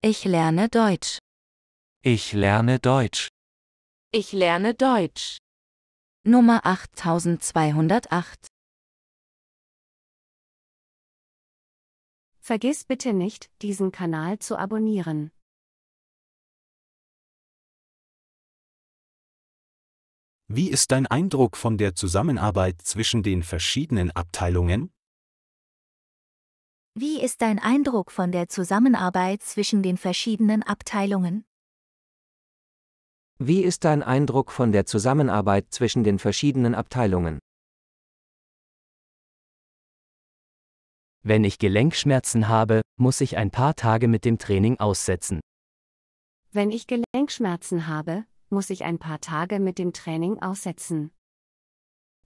Ich lerne Deutsch. Ich lerne Deutsch. Ich lerne Deutsch. Nummer 8208. Vergiss bitte nicht, diesen Kanal zu abonnieren. Wie ist dein Eindruck von der Zusammenarbeit zwischen den verschiedenen Abteilungen? Wie ist dein Eindruck von der Zusammenarbeit zwischen den verschiedenen Abteilungen? Wie ist dein Eindruck von der Zusammenarbeit zwischen den verschiedenen Abteilungen? Wenn ich Gelenkschmerzen habe, muss ich ein paar Tage mit dem Training aussetzen. Wenn ich Gelenkschmerzen habe, muss ich ein paar Tage mit dem Training aussetzen.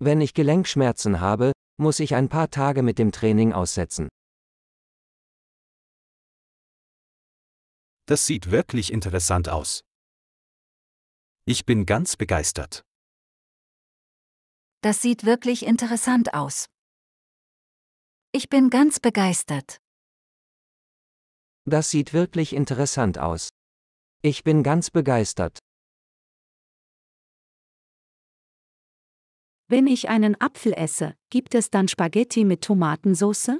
Wenn ich Gelenkschmerzen habe, muss ich ein paar Tage mit dem Training aussetzen. Das sieht wirklich interessant aus. Ich bin ganz begeistert. Das sieht wirklich interessant aus. Ich bin ganz begeistert. Das sieht wirklich interessant aus. Ich bin ganz begeistert. Wenn ich einen Apfel esse, gibt es dann Spaghetti mit Tomatensauce?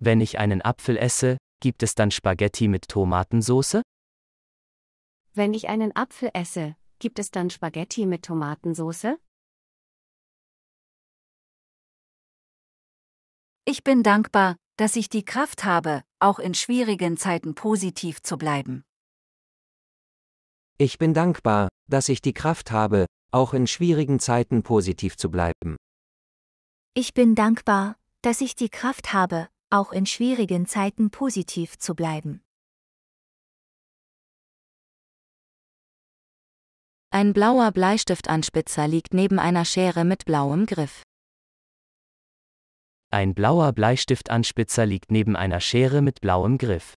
Wenn ich einen Apfel esse, Gibt es dann Spaghetti mit Tomatensoße? Wenn ich einen Apfel esse, gibt es dann Spaghetti mit Tomatensoße? Ich bin dankbar, dass ich die Kraft habe, auch in schwierigen Zeiten positiv zu bleiben. Ich bin dankbar, dass ich die Kraft habe, auch in schwierigen Zeiten positiv zu bleiben. Ich bin dankbar, dass ich die Kraft habe, auch in schwierigen Zeiten positiv zu bleiben. Ein blauer Bleistiftanspitzer liegt neben einer Schere mit blauem Griff. Ein blauer Bleistiftanspitzer liegt neben einer Schere mit blauem Griff.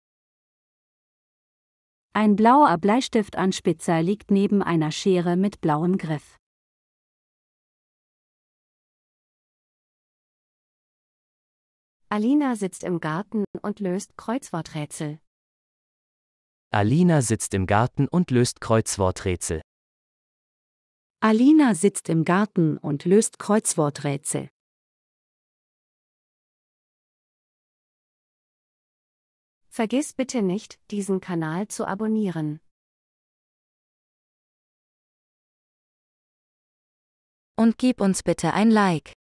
Ein blauer Bleistiftanspitzer liegt neben einer Schere mit blauem Griff. Alina sitzt im Garten und löst Kreuzworträtsel. Alina sitzt im Garten und löst Kreuzworträtsel. Alina sitzt im Garten und löst Kreuzworträtsel. Vergiss bitte nicht, diesen Kanal zu abonnieren. Und gib uns bitte ein Like.